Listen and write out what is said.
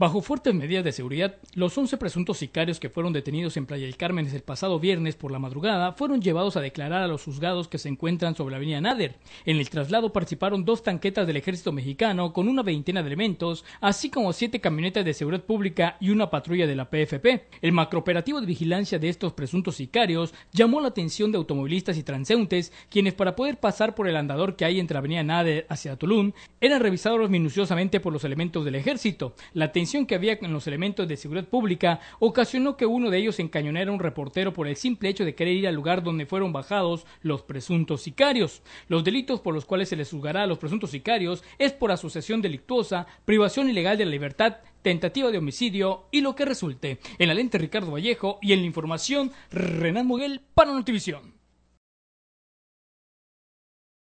Bajo fuertes medidas de seguridad, los 11 presuntos sicarios que fueron detenidos en Playa del Carmen el pasado viernes por la madrugada fueron llevados a declarar a los juzgados que se encuentran sobre la avenida Nader. En el traslado participaron dos tanquetas del ejército mexicano con una veintena de elementos, así como siete camionetas de seguridad pública y una patrulla de la PFP. El macrooperativo de vigilancia de estos presuntos sicarios llamó la atención de automovilistas y transeúntes, quienes para poder pasar por el andador que hay entre la avenida Nader hacia Tulum, eran revisados minuciosamente por los elementos del ejército. La atención que había en los elementos de seguridad pública ocasionó que uno de ellos encañonara a un reportero por el simple hecho de querer ir al lugar donde fueron bajados los presuntos sicarios. Los delitos por los cuales se les juzgará a los presuntos sicarios es por asociación delictuosa, privación ilegal de la libertad, tentativa de homicidio y lo que resulte. En la lente Ricardo Vallejo y en la información Renan Muguel para Notivisión.